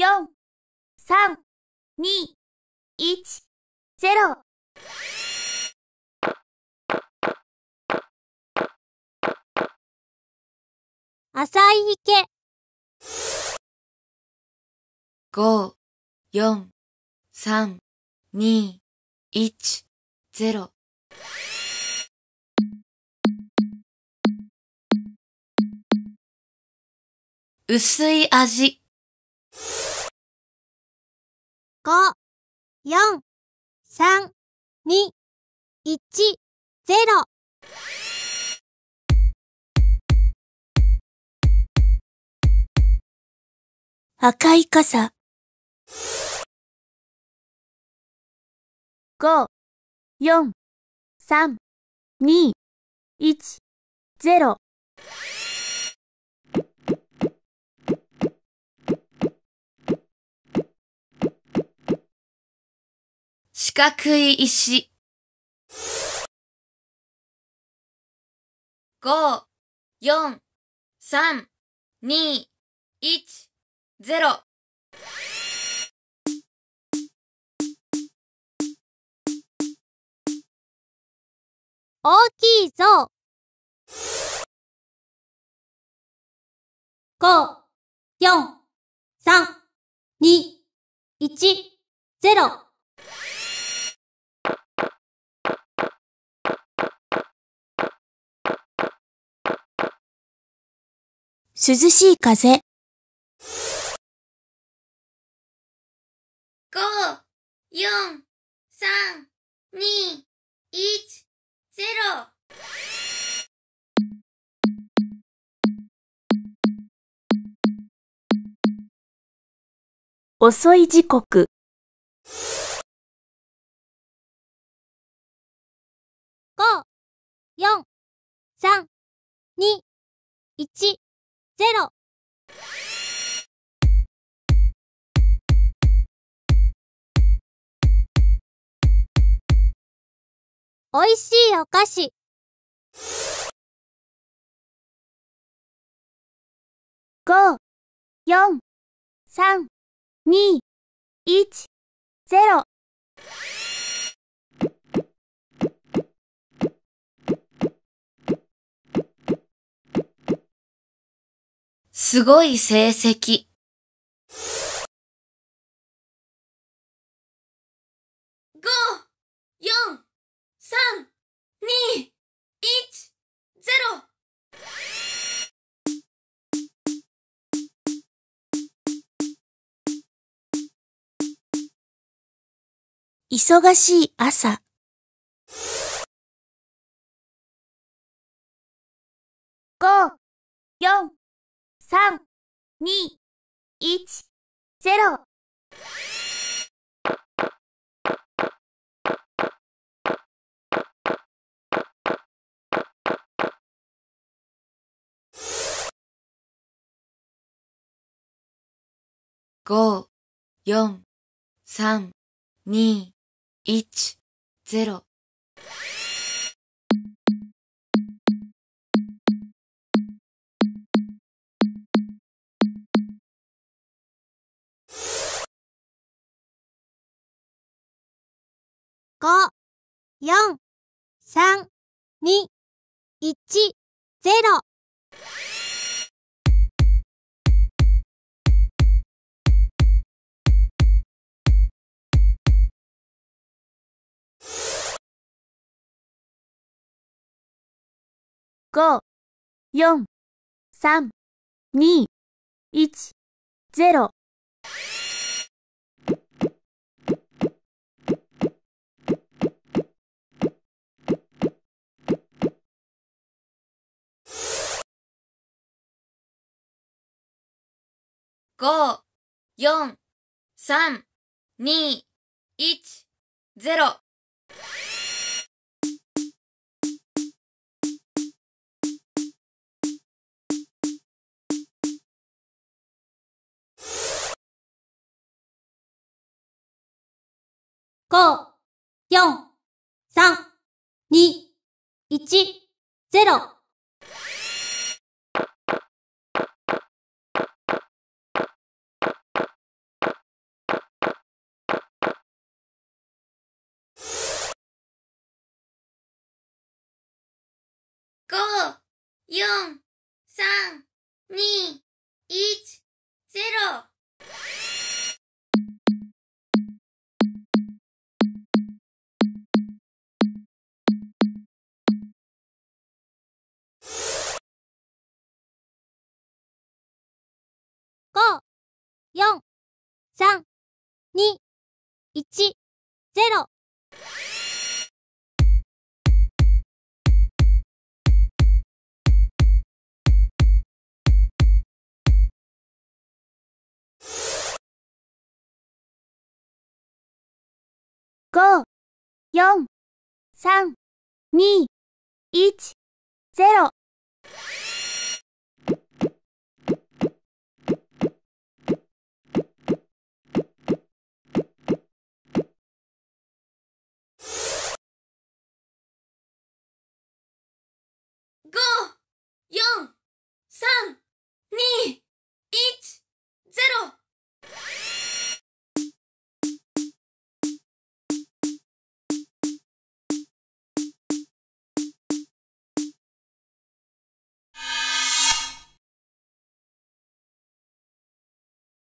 4、3、2、1、0。浅い池。5、4、3、2、1、0。薄い味。5、4、3、2、1、0。赤い傘。5、4、3、2、1、0。四角い石。五、四、三、二、一、ゼロ。大きいぞ。五、四、三、二、一、ゼロ。涼しい風。五、四、三、二、一、ゼロ。遅い時刻。五、四、三、二、一。ゼロおいしいお菓子5、4、3、2、1、0すごい成績。五、四、三、二、一、ゼロ。忙しい朝。五、四、一ゼロ。五5、4、3、2、1、0。5、4、3、2、1、0。五、四、三、二、一、ゼロ。5、4、3、2、1、0。5、4、3、2、1、0。5、4、3、2、1、0。5 4、3、2、1、0。5、4、3、2、1、0